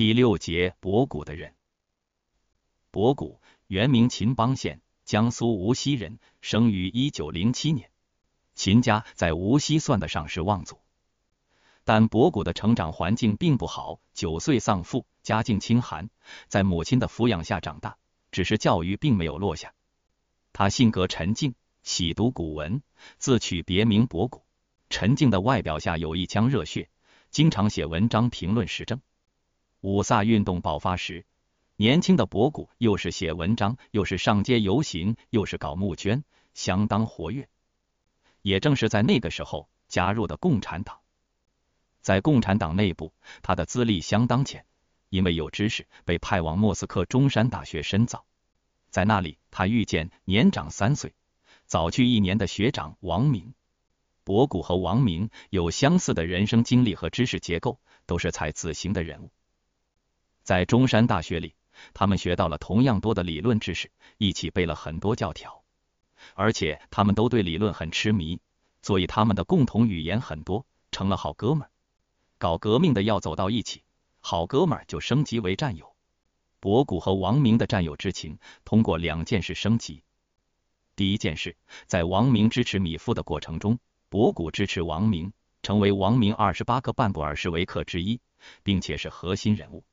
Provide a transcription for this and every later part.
第六节，博古的人。博古原名秦邦宪，江苏无锡人，生于1907年。秦家在无锡算得上是望族，但博古的成长环境并不好，九岁丧父，家境清寒，在母亲的抚养下长大。只是教育并没有落下。他性格沉静，喜读古文，自取别名博古。沉静的外表下有一腔热血，经常写文章评论时政。五卅运动爆发时，年轻的博古又是写文章，又是上街游行，又是搞募捐，相当活跃。也正是在那个时候加入的共产党。在共产党内部，他的资历相当浅，因为有知识，被派往莫斯科中山大学深造。在那里，他遇见年长三岁、早去一年的学长王明。博古和王明有相似的人生经历和知识结构，都是才子型的人物。在中山大学里，他们学到了同样多的理论知识，一起背了很多教条，而且他们都对理论很痴迷，所以他们的共同语言很多，成了好哥们。搞革命的要走到一起，好哥们就升级为战友。博古和王明的战友之情通过两件事升级。第一件事，在王明支持米夫的过程中，博古支持王明，成为王明二十八个半布尔什维克之一，并且是核心人物。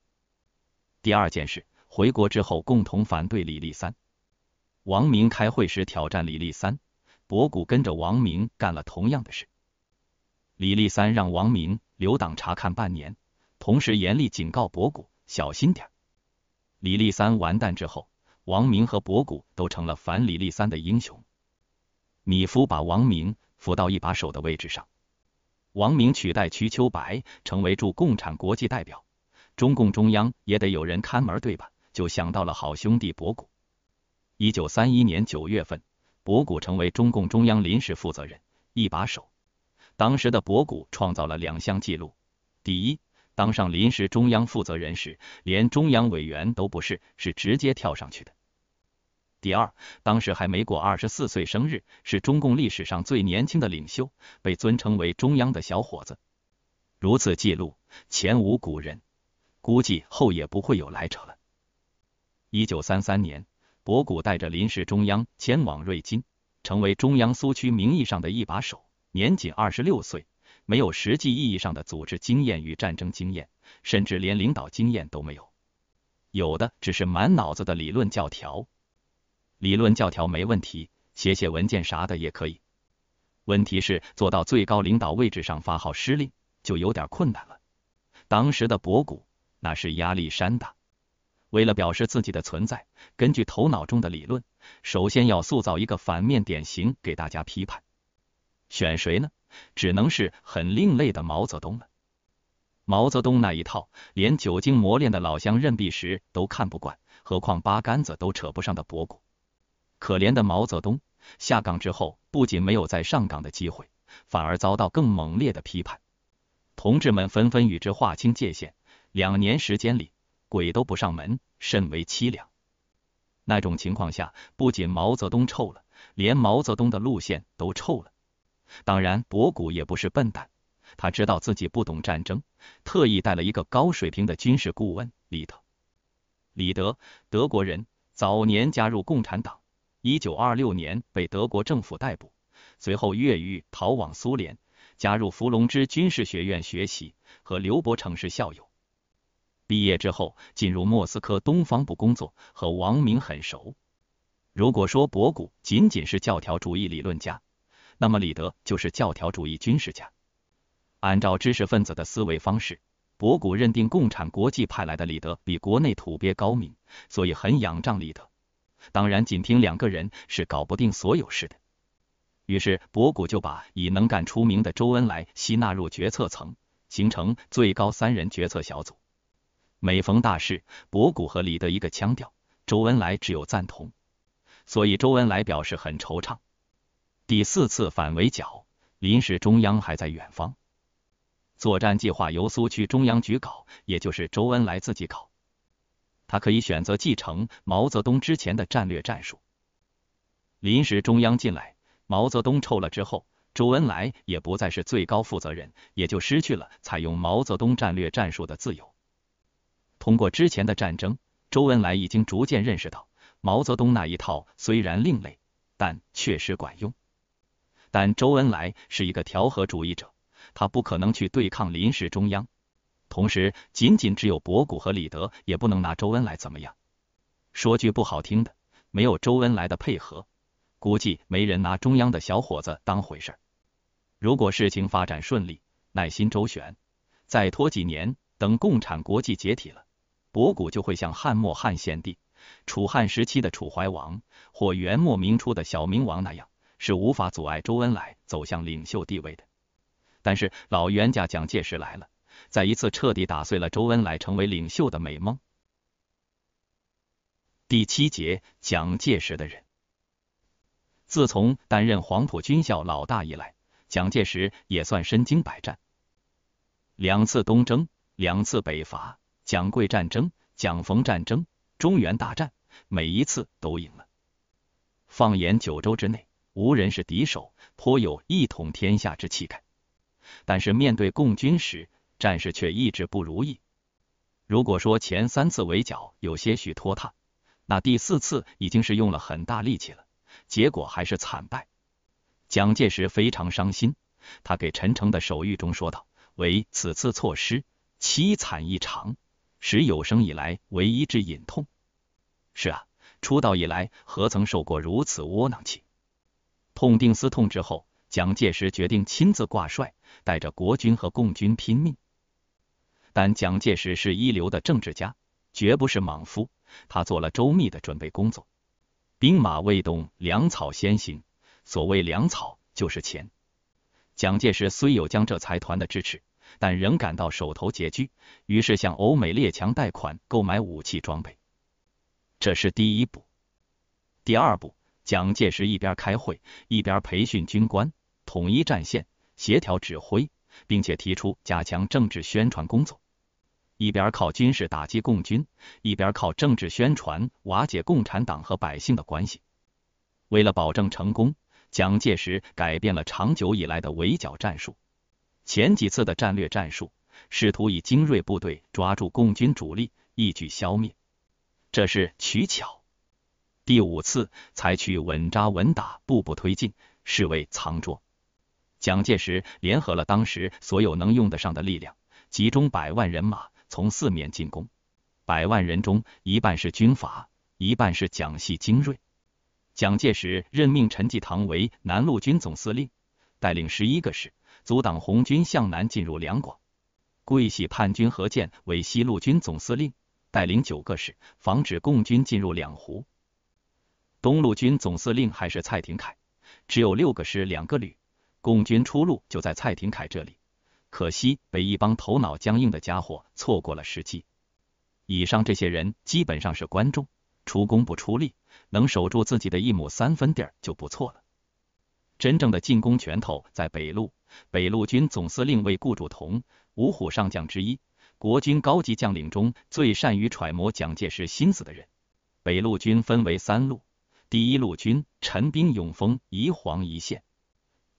第二件事，回国之后共同反对李立三。王明开会时挑战李立三，博古跟着王明干了同样的事。李立三让王明留党察看半年，同时严厉警告博古小心点。李立三完蛋之后，王明和博古都成了反李立三的英雄。米夫把王明扶到一把手的位置上，王明取代瞿秋白成为驻共产国际代表。中共中央也得有人看门，对吧？就想到了好兄弟博古。一九三一年九月份，博古成为中共中央临时负责人，一把手。当时的博古创造了两项记录：第一，当上临时中央负责人时，连中央委员都不是，是直接跳上去的；第二，当时还没过二十四岁生日，是中共历史上最年轻的领袖，被尊称为“中央的小伙子”。如此记录，前无古人。估计后也不会有来者了。一九三三年，博古带着临时中央前往瑞金，成为中央苏区名义上的一把手。年仅二十六岁，没有实际意义上的组织经验与战争经验，甚至连领导经验都没有。有的只是满脑子的理论教条。理论教条没问题，写写文件啥的也可以。问题是坐到最高领导位置上发号施令就有点困难了。当时的博古。那是压力山大。为了表示自己的存在，根据头脑中的理论，首先要塑造一个反面典型给大家批判。选谁呢？只能是很另类的毛泽东了。毛泽东那一套，连久经磨练的老乡任弼时都看不惯，何况八竿子都扯不上的博古。可怜的毛泽东，下岗之后不仅没有再上岗的机会，反而遭到更猛烈的批判。同志们纷纷与之划清界限。两年时间里，鬼都不上门，甚为凄凉。那种情况下，不仅毛泽东臭了，连毛泽东的路线都臭了。当然，博古也不是笨蛋，他知道自己不懂战争，特意带了一个高水平的军事顾问李德。李德，德国人，早年加入共产党，一九二六年被德国政府逮捕，随后越狱逃往苏联，加入伏龙芝军事学院学习，和刘伯承是校友。毕业之后，进入莫斯科东方部工作，和王明很熟。如果说博古仅仅是教条主义理论家，那么李德就是教条主义军事家。按照知识分子的思维方式，博古认定共产国际派来的李德比国内土鳖高明，所以很仰仗李德。当然，仅凭两个人是搞不定所有事的。于是，博古就把以能干出名的周恩来吸纳入决策层，形成最高三人决策小组。每逢大事，博古和李德一个腔调，周恩来只有赞同。所以周恩来表示很惆怅。第四次反围剿，临时中央还在远方，作战计划由苏区中央局搞，也就是周恩来自己搞。他可以选择继承毛泽东之前的战略战术。临时中央进来，毛泽东臭了之后，周恩来也不再是最高负责人，也就失去了采用毛泽东战略战术的自由。通过之前的战争，周恩来已经逐渐认识到毛泽东那一套虽然另类，但确实管用。但周恩来是一个调和主义者，他不可能去对抗临时中央。同时，仅仅只有博古和李德也不能拿周恩来怎么样。说句不好听的，没有周恩来的配合，估计没人拿中央的小伙子当回事。如果事情发展顺利，耐心周旋，再拖几年，等共产国际解体了。博古就会像汉末汉献帝、楚汉时期的楚怀王或元末明初的小明王那样，是无法阻碍周恩来走向领袖地位的。但是老冤家蒋介石来了，再一次彻底打碎了周恩来成为领袖的美梦。第七节，蒋介石的人。自从担任黄埔军校老大以来，蒋介石也算身经百战，两次东征，两次北伐。蒋桂战争、蒋冯战争、中原大战，每一次都赢了。放眼九州之内，无人是敌手，颇有一统天下之气概。但是面对共军时，战事却一直不如意。如果说前三次围剿有些许拖沓，那第四次已经是用了很大力气了，结果还是惨败。蒋介石非常伤心，他给陈诚的手谕中说道：“为此次错失，凄惨异常。”使有生以来唯一之隐痛。是啊，出道以来何曾受过如此窝囊气？痛定思痛之后，蒋介石决定亲自挂帅，带着国军和共军拼命。但蒋介石是一流的政治家，绝不是莽夫。他做了周密的准备工作，兵马未动，粮草先行。所谓粮草，就是钱。蒋介石虽有江浙财团的支持。但仍感到手头拮据，于是向欧美列强贷款购买武器装备，这是第一步。第二步，蒋介石一边开会，一边培训军官，统一战线，协调指挥，并且提出加强政治宣传工作，一边靠军事打击共军，一边靠政治宣传瓦解共产党和百姓的关系。为了保证成功，蒋介石改变了长久以来的围剿战术。前几次的战略战术，试图以精锐部队抓住共军主力，一举消灭，这是取巧。第五次采取稳扎稳打，步步推进，是为藏拙。蒋介石联合了当时所有能用得上的力量，集中百万人马从四面进攻。百万人中，一半是军阀，一半是蒋系精锐。蒋介石任命陈济棠为南路军总司令，带领十一个师。阻挡红军向南进入两广，桂系叛军何健为西路军总司令，带领九个师，防止共军进入两湖。东路军总司令还是蔡廷锴，只有六个师、两个旅。共军出路就在蔡廷锴这里，可惜被一帮头脑僵硬的家伙错过了时机。以上这些人基本上是观众，出工不出力，能守住自己的一亩三分地就不错了。真正的进攻拳头在北路。北路军总司令为顾祝同，五虎上将之一，国军高级将领中最善于揣摩蒋介石心思的人。北路军分为三路：第一路军陈兵永丰、宜黄一线；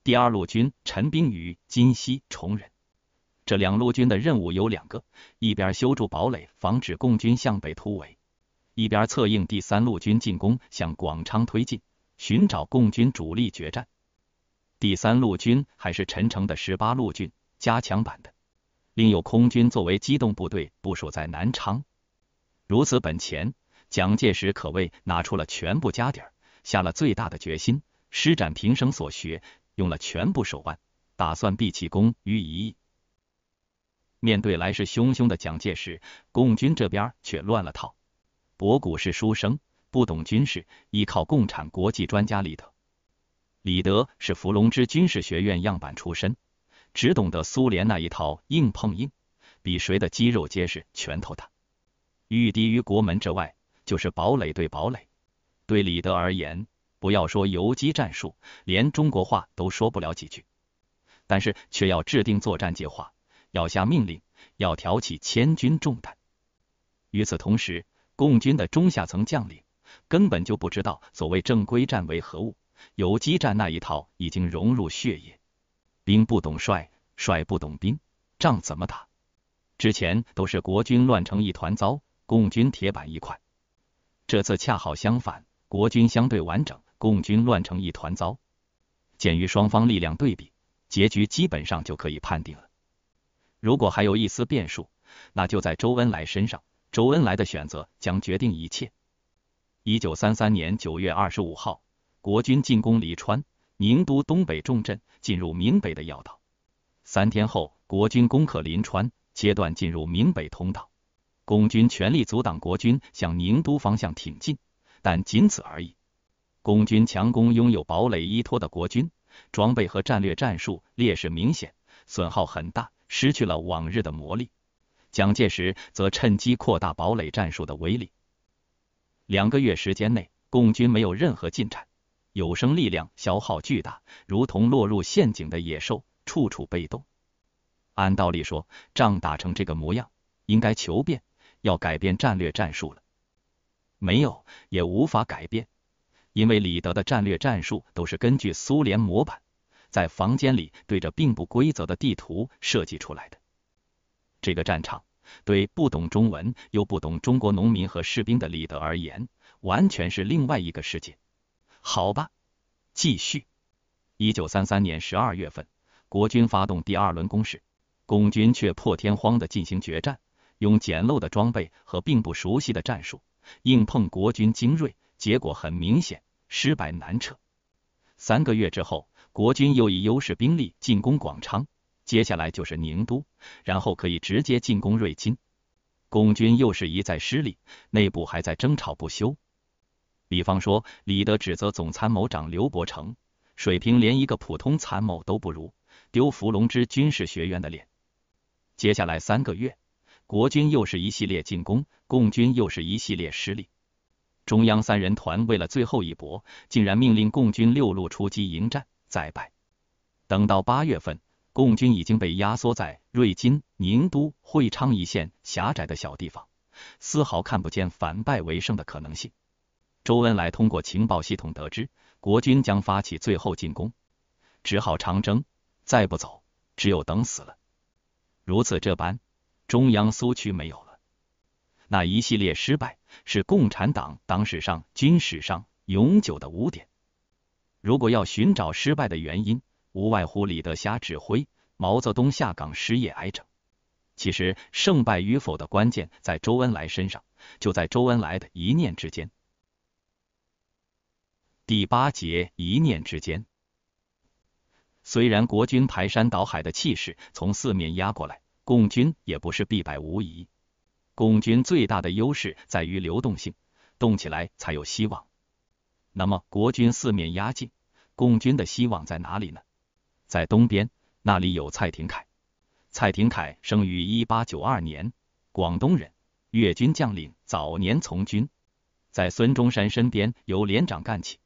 第二路军陈兵于金溪、崇仁。这两路军的任务有两个：一边修筑堡垒，防止共军向北突围；一边策应第三路军进攻，向广昌推进，寻找共军主力决战。第三路军还是陈诚的十八路军加强版的，另有空军作为机动部队部署在南昌。如此本钱，蒋介石可谓拿出了全部家底儿，下了最大的决心，施展平生所学，用了全部手腕，打算毕其功于一役。面对来势汹汹的蒋介石，共军这边却乱了套。博古是书生，不懂军事，依靠共产国际专家里头李德是伏龙芝军事学院样板出身，只懂得苏联那一套硬碰硬，比谁的肌肉结实、拳头大。御敌于国门之外，就是堡垒对堡垒。对李德而言，不要说游击战术，连中国话都说不了几句，但是却要制定作战计划，要下命令，要挑起千军重担。与此同时，共军的中下层将领根本就不知道所谓正规战为何物。游击战那一套已经融入血液，兵不懂帅，帅不懂兵，仗怎么打？之前都是国军乱成一团糟，共军铁板一块。这次恰好相反，国军相对完整，共军乱成一团糟。鉴于双方力量对比，结局基本上就可以判定了。如果还有一丝变数，那就在周恩来身上，周恩来的选择将决定一切。一九三三年九月二十五号。国军进攻黎川、宁都东北重镇，进入闽北的要道。三天后，国军攻克临川，切断进入闽北通道。共军全力阻挡国军向宁都方向挺进，但仅此而已。共军强攻拥有堡垒依托的国军，装备和战略战术劣势明显，损耗很大，失去了往日的魔力。蒋介石则趁机扩大堡垒战术的威力。两个月时间内，共军没有任何进展。有生力量消耗巨大，如同落入陷阱的野兽，处处被动。按道理说，仗打成这个模样，应该求变，要改变战略战术了。没有，也无法改变，因为李德的战略战术都是根据苏联模板，在房间里对着并不规则的地图设计出来的。这个战场，对不懂中文又不懂中国农民和士兵的李德而言，完全是另外一个世界。好吧，继续。一九三三年十二月份，国军发动第二轮攻势，共军却破天荒的进行决战，用简陋的装备和并不熟悉的战术硬碰国军精锐，结果很明显，失败难撤。三个月之后，国军又以优势兵力进攻广昌，接下来就是宁都，然后可以直接进攻瑞金。共军又是一再失利，内部还在争吵不休。比方说，李德指责总参谋长刘伯承水平连一个普通参谋都不如，丢伏龙之军事学院的脸。接下来三个月，国军又是一系列进攻，共军又是一系列失利。中央三人团为了最后一搏，竟然命令共军六路出击迎战，再败。等到八月份，共军已经被压缩在瑞金、宁都、会昌一线狭窄的小地方，丝毫看不见反败为胜的可能性。周恩来通过情报系统得知，国军将发起最后进攻，只好长征。再不走，只有等死了。如此这般，中央苏区没有了。那一系列失败是共产党党史上、军史上永久的污点。如果要寻找失败的原因，无外乎李德瞎指挥、毛泽东下岗失业挨整。其实，胜败与否的关键在周恩来身上，就在周恩来的一念之间。第八节一念之间，虽然国军排山倒海的气势从四面压过来，共军也不是必败无疑。共军最大的优势在于流动性，动起来才有希望。那么国军四面压境，共军的希望在哪里呢？在东边，那里有蔡廷锴。蔡廷锴生于一八九二年，广东人，粤军将领，早年从军，在孙中山身边由连长干起。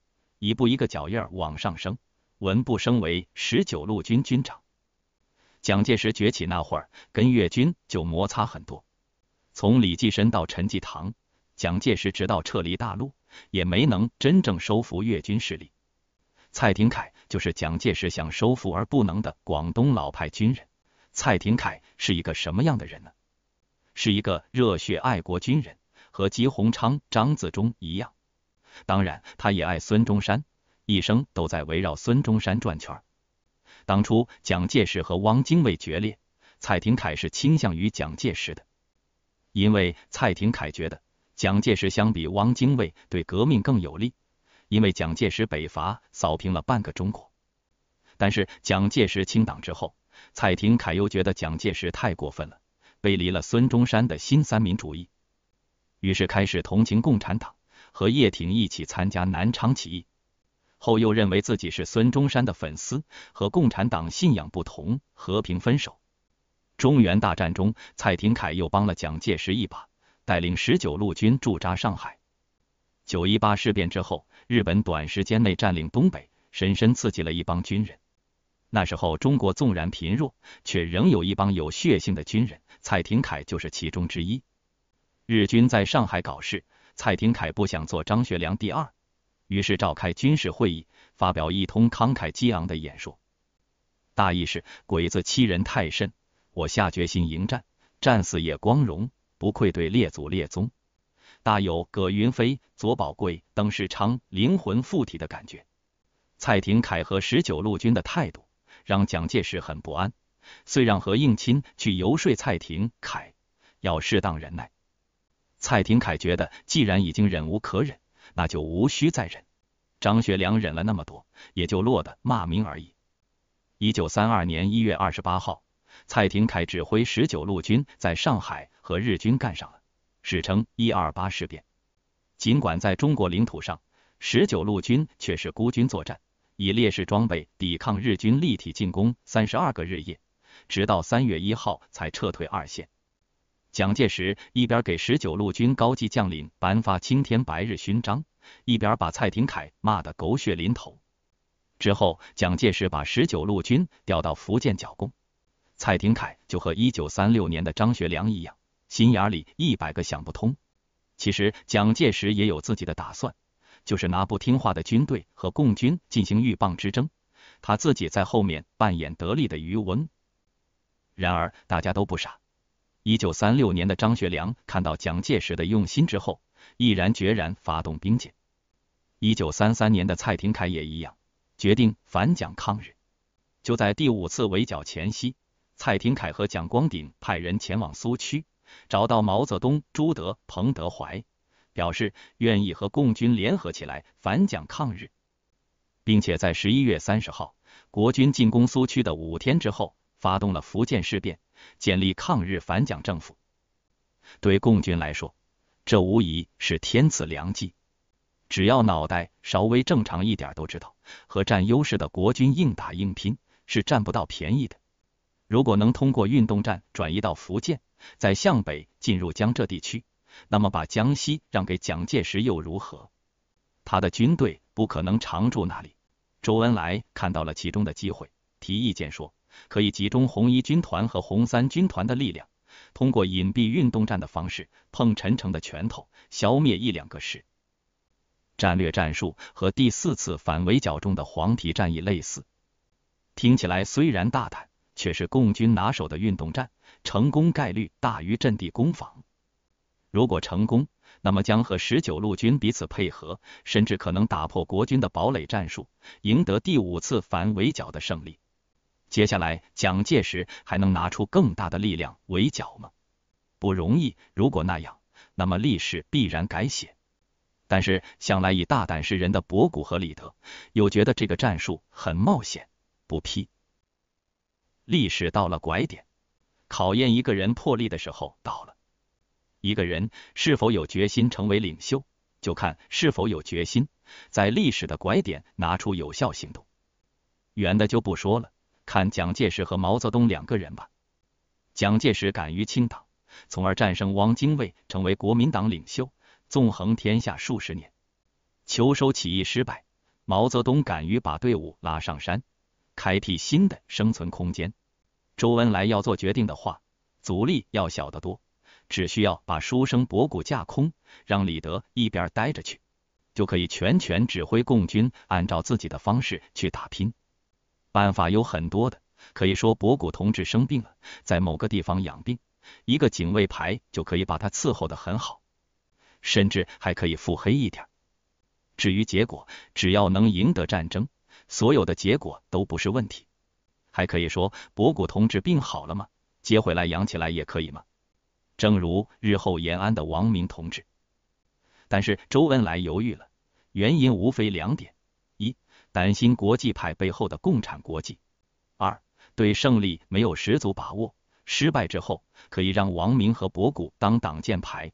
一步一个脚印儿往上升，文部升为十九路军军长。蒋介石崛起那会儿，跟粤军就摩擦很多。从李济深到陈济棠，蒋介石直到撤离大陆，也没能真正收服粤军势力。蔡廷锴就是蒋介石想收服而不能的广东老派军人。蔡廷锴是一个什么样的人呢？是一个热血爱国军人，和吉鸿昌、张自忠一样。当然，他也爱孙中山，一生都在围绕孙中山转圈。当初蒋介石和汪精卫决裂，蔡廷锴是倾向于蒋介石的，因为蔡廷锴觉得蒋介石相比汪精卫对革命更有利，因为蒋介石北伐扫平了半个中国。但是蒋介石清党之后，蔡廷锴又觉得蒋介石太过分了，背离了孙中山的新三民主义，于是开始同情共产党。和叶挺一起参加南昌起义，后又认为自己是孙中山的粉丝，和共产党信仰不同，和平分手。中原大战中，蔡廷锴又帮了蒋介石一把，带领十九路军驻扎上海。九一八事变之后，日本短时间内占领东北，深深刺激了一帮军人。那时候，中国纵然贫弱，却仍有一帮有血性的军人，蔡廷锴就是其中之一。日军在上海搞事。蔡廷锴不想做张学良第二，于是召开军事会议，发表一通慷慨激昂的演说，大意是鬼子欺人太甚，我下决心迎战，战死也光荣，不愧对列祖列宗，大有葛云飞、左宝贵、邓世昌灵魂附体的感觉。蔡廷锴和十九路军的态度让蒋介石很不安，遂让何应钦去游说蔡廷锴，要适当忍耐。蔡廷锴觉得，既然已经忍无可忍，那就无需再忍。张学良忍了那么多，也就落得骂名而已。一九三二年一月二十八号，蔡廷锴指挥十九路军在上海和日军干上了，史称“一二八事变”。尽管在中国领土上，十九路军却是孤军作战，以劣势装备抵抗日军立体进攻三十二个日夜，直到三月一号才撤退二线。蒋介石一边给十九路军高级将领颁发青天白日勋章，一边把蔡廷锴骂得狗血淋头。之后，蒋介石把十九路军调到福建剿共，蔡廷锴就和一九三六年的张学良一样，心眼里一百个想不通。其实，蒋介石也有自己的打算，就是拿不听话的军队和共军进行鹬蚌之争，他自己在后面扮演得力的渔翁。然而，大家都不傻。一九三六年的张学良看到蒋介石的用心之后，毅然决然发动兵谏。一九三三年的蔡廷锴也一样，决定反蒋抗日。就在第五次围剿前夕，蔡廷锴和蒋光鼎派人前往苏区，找到毛泽东、朱德、彭德怀，表示愿意和共军联合起来反蒋抗日，并且在十一月三十号，国军进攻苏区的五天之后，发动了福建事变。建立抗日反蒋政府，对共军来说，这无疑是天赐良机。只要脑袋稍微正常一点，都知道和占优势的国军硬打硬拼是占不到便宜的。如果能通过运动战转移到福建，再向北进入江浙地区，那么把江西让给蒋介石又如何？他的军队不可能常驻那里。周恩来看到了其中的机会，提意见说。可以集中红一军团和红三军团的力量，通过隐蔽运动战的方式碰陈诚的拳头，消灭一两个师。战略战术和第四次反围剿中的黄陂战役类似，听起来虽然大胆，却是共军拿手的运动战，成功概率大于阵地攻防。如果成功，那么将和十九路军彼此配合，甚至可能打破国军的堡垒战术，赢得第五次反围剿的胜利。接下来，蒋介石还能拿出更大的力量围剿吗？不容易。如果那样，那么历史必然改写。但是，向来以大胆示人的博古和李德，又觉得这个战术很冒险，不批。历史到了拐点，考验一个人魄力的时候到了。一个人是否有决心成为领袖，就看是否有决心在历史的拐点拿出有效行动。远的就不说了。看蒋介石和毛泽东两个人吧。蒋介石敢于清党，从而战胜汪精卫，成为国民党领袖，纵横天下数十年。秋收起义失败，毛泽东敢于把队伍拉上山，开辟新的生存空间。周恩来要做决定的话，阻力要小得多，只需要把书生博古架空，让李德一边待着去，就可以全权指挥共军，按照自己的方式去打拼。办法有很多的，可以说博古同志生病了，在某个地方养病，一个警卫排就可以把他伺候得很好，甚至还可以腹黑一点。至于结果，只要能赢得战争，所有的结果都不是问题。还可以说博古同志病好了吗？接回来养起来也可以吗？正如日后延安的王明同志。但是周恩来犹豫了，原因无非两点。担心国际派背后的共产国际；二，对胜利没有十足把握；失败之后，可以让王明和博古当挡箭牌，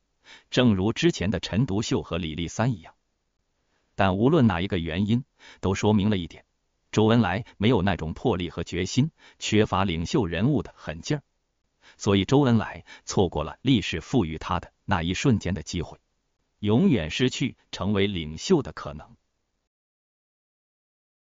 正如之前的陈独秀和李立三一样。但无论哪一个原因，都说明了一点：周恩来没有那种魄力和决心，缺乏领袖人物的狠劲儿。所以，周恩来错过了历史赋予他的那一瞬间的机会，永远失去成为领袖的可能。